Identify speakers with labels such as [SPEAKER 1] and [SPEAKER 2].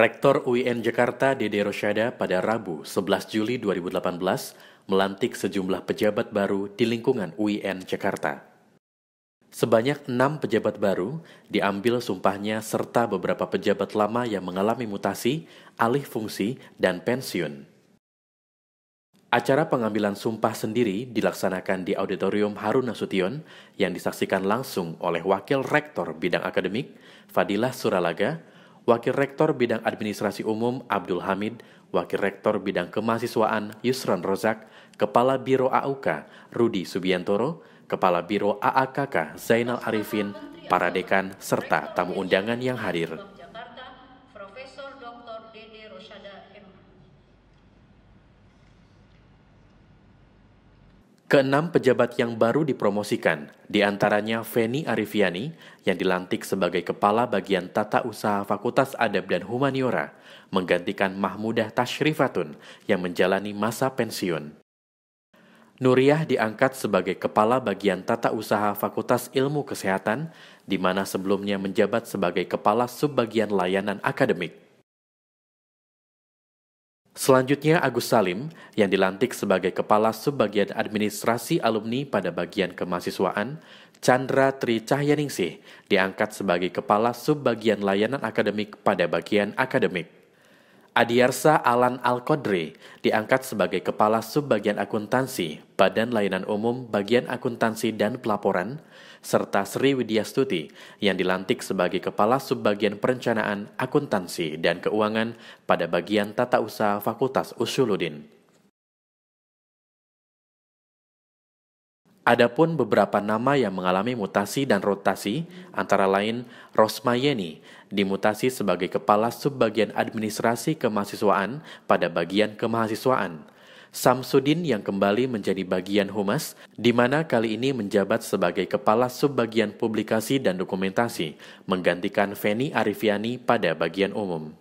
[SPEAKER 1] Rektor UIN Jakarta Dede Rosyada pada Rabu 11 Juli 2018 melantik sejumlah pejabat baru di lingkungan UIN Jakarta. Sebanyak enam pejabat baru diambil sumpahnya serta beberapa pejabat lama yang mengalami mutasi, alih fungsi, dan pensiun. Acara pengambilan sumpah sendiri dilaksanakan di Auditorium Harun Nasution yang disaksikan langsung oleh Wakil Rektor Bidang Akademik Fadilah Suralaga, Wakil Rektor Bidang Administrasi Umum Abdul Hamid, Wakil Rektor Bidang Kemahasiswaan Yusron Rozak, Kepala Biro AUK Rudi Subiantoro, Kepala Biro AAKK Zainal Arifin, para dekan, serta tamu undangan yang hadir. Jakarta, Profesor Dr. Dede M. Keenam pejabat yang baru dipromosikan, diantaranya Feni Arifiani yang dilantik sebagai Kepala Bagian Tata Usaha Fakultas Adab dan Humaniora, menggantikan Mahmudah Tashrifatun yang menjalani masa pensiun. Nuriyah diangkat sebagai Kepala Bagian Tata Usaha Fakultas Ilmu Kesehatan, di mana sebelumnya menjabat sebagai Kepala Subbagian Layanan Akademik. Selanjutnya Agus Salim yang dilantik sebagai Kepala Subbagian Administrasi Alumni pada bagian kemahasiswaan, Chandra Tri Cahyaningsih diangkat sebagai Kepala Subbagian Layanan Akademik pada bagian akademik. Adiarsa Alan al diangkat sebagai Kepala Subbagian Akuntansi Badan Layanan Umum Bagian Akuntansi dan Pelaporan, serta Sri Widyastuti yang dilantik sebagai Kepala Subbagian Perencanaan Akuntansi dan Keuangan pada bagian Tata Usaha Fakultas Usuludin. Adapun beberapa nama yang mengalami mutasi dan rotasi, antara lain Rosmayeni dimutasi sebagai kepala subbagian administrasi kemahasiswaan pada bagian kemahasiswaan. Samsudin yang kembali menjadi bagian humas, di mana kali ini menjabat sebagai kepala subbagian publikasi dan dokumentasi, menggantikan Feni Arifiani pada bagian umum.